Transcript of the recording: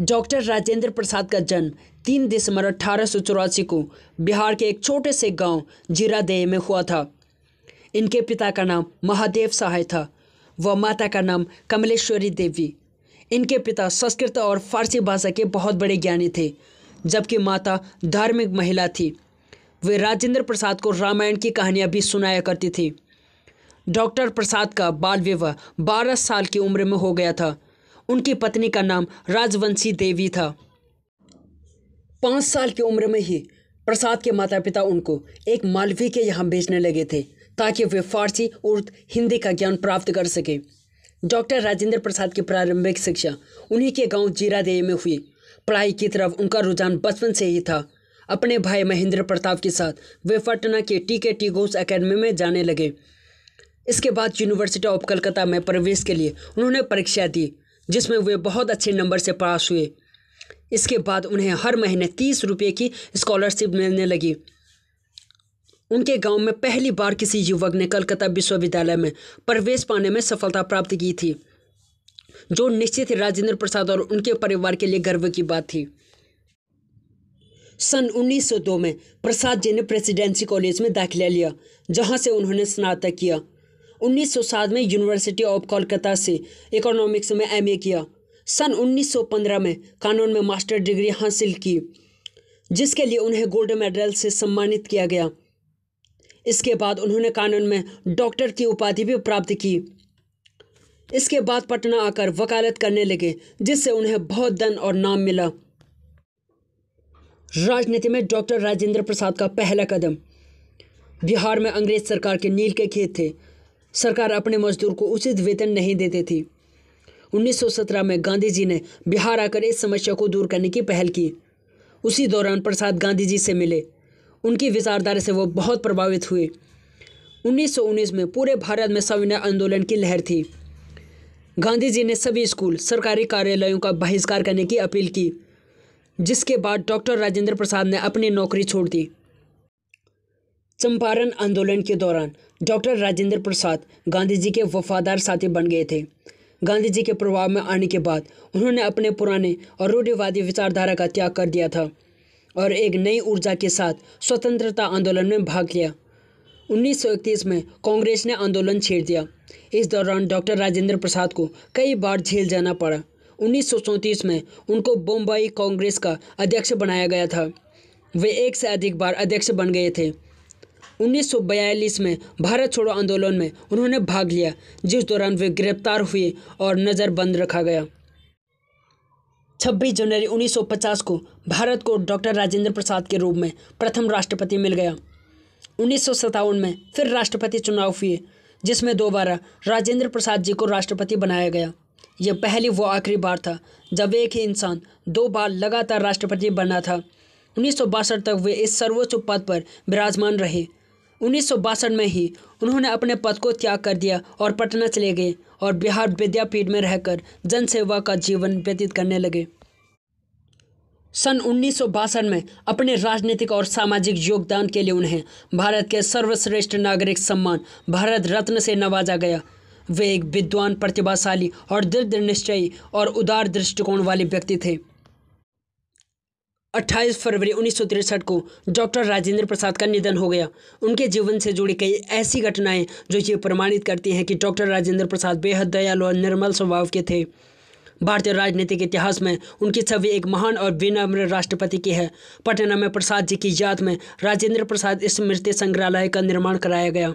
doctor Rajendra प्रसाद का जन्म तीन दिसंबर अठारह को बिहार के एक छोटे से गांव जीरादेह में हुआ था इनके पिता का नाम महादेव सहाय था व माता का नाम कमलेश्वरी देवी इनके पिता संस्कृत और फारसी भाषा के बहुत बड़े ज्ञानी थे जबकि माता धार्मिक महिला थी वे राजेंद्र प्रसाद को रामायण की कहानियाँ भी सुनाया करती थी डॉक्टर प्रसाद का बाल विवाह बारह साल की उम्र में हो गया था उनकी पत्नी का नाम राजवंशी देवी था पाँच साल की उम्र में ही प्रसाद के माता पिता उनको एक मालवी के यहाँ भेजने लगे थे ताकि वे फारसी और हिंदी का ज्ञान प्राप्त कर सकें डॉक्टर राजेंद्र प्रसाद की प्रारंभिक शिक्षा उन्हीं के गांव जीरादेह में हुई पढ़ाई की तरफ उनका रुझान बचपन से ही था अपने भाई महेंद्र प्रताप के साथ वे पटना के टी के टी घोष अकेडमी में जाने लगे इसके बाद यूनिवर्सिटी ऑफ कलकत्ता में प्रवेश के लिए उन्होंने परीक्षा दी जिसमें वे बहुत अच्छे नंबर से पास हुए इसके बाद उन्हें हर महीने तीस रुपये की स्कॉलरशिप मिलने लगी उनके गांव में पहली बार किसी युवक ने कलकत्ता विश्वविद्यालय में प्रवेश पाने में सफलता प्राप्त की थी जो निश्चित ही राजेंद्र प्रसाद और उनके परिवार के लिए गर्व की बात थी सन 1902 में प्रसाद जी ने प्रेसिडेंसी कॉलेज में दाखिला लिया जहां से उन्होंने स्नातक किया 1907 में यूनिवर्सिटी ऑफ कोलकाता से इकोनॉमिक्स में एमए किया सन 1915 में कानून में मास्टर डिग्री हासिल की जिसके लिए उन्हें गोल्ड मेडल से सम्मानित किया गया इसके बाद उन्होंने कानून में डॉक्टर की उपाधि भी प्राप्त की इसके बाद पटना आकर वकालत करने लगे जिससे उन्हें बहुत धन और नाम मिला राजनीति में डॉक्टर राजेंद्र प्रसाद का पहला कदम बिहार में अंग्रेज सरकार के नील के खेत थे सरकार अपने मजदूर को उचित वेतन नहीं देती थी 1917 में गांधी जी ने बिहार आकर इस समस्या को दूर करने की पहल की उसी दौरान प्रसाद गांधी जी से मिले उनकी विचारधारा से वो बहुत प्रभावित हुए 1919 में पूरे भारत में सविनय आंदोलन की लहर थी गांधी जी ने सभी स्कूल सरकारी कार्यालयों का बहिष्कार करने की अपील की जिसके बाद डॉक्टर राजेंद्र प्रसाद ने अपनी नौकरी छोड़ दी चंपारण आंदोलन के दौरान डॉक्टर राजेंद्र प्रसाद गांधी जी के वफादार साथी बन गए थे गांधी जी के प्रभाव में आने के बाद उन्होंने अपने पुराने और रूढ़िवादी विचारधारा का त्याग कर दिया था और एक नई ऊर्जा के साथ स्वतंत्रता आंदोलन में भाग लिया 1931 में कांग्रेस ने आंदोलन छेड़ दिया इस दौरान डॉक्टर राजेंद्र प्रसाद को कई बार झेल जाना पड़ा उन्नीस में उनको बम्बई कांग्रेस का अध्यक्ष बनाया गया था वे एक से अधिक बार अध्यक्ष बन गए थे 1942 में भारत छोड़ो आंदोलन में उन्होंने भाग लिया जिस दौरान वे गिरफ्तार हुए और नज़रबंद रखा गया 26 जनवरी 1950 को भारत को डॉक्टर राजेंद्र प्रसाद के रूप में प्रथम राष्ट्रपति मिल गया उन्नीस में फिर राष्ट्रपति चुनाव हुए जिसमें दोबारा राजेंद्र प्रसाद जी को राष्ट्रपति बनाया गया यह पहली वो आखिरी बार था जब एक ही इंसान दो बार लगातार राष्ट्रपति बना था उन्नीस तक वे इस सर्वोच्च पद पर विराजमान रहे उन्नीस में ही उन्होंने अपने पद को त्याग कर दिया और पटना चले गए और बिहार विद्यापीठ में रहकर जनसेवा का जीवन व्यतीत करने लगे सन उन्नीस में अपने राजनीतिक और सामाजिक योगदान के लिए उन्हें भारत के सर्वश्रेष्ठ नागरिक सम्मान भारत रत्न से नवाजा गया वे एक विद्वान प्रतिभाशाली और दृढ़ निश्चयी और उदार दृष्टिकोण वाले व्यक्ति थे 28 फरवरी उन्नीस को डॉक्टर राजेंद्र प्रसाद का निधन हो गया उनके जीवन से जुड़ी कई ऐसी घटनाएं जो ये प्रमाणित करती हैं कि डॉक्टर राजेंद्र प्रसाद बेहद दयालु और निर्मल स्वभाव के थे भारतीय राजनीतिक इतिहास में उनकी छवि एक महान और विनम्र राष्ट्रपति की है पटना में प्रसाद जी की याद में राजेंद्र प्रसाद स्मृति संग्रहालय का निर्माण कराया गया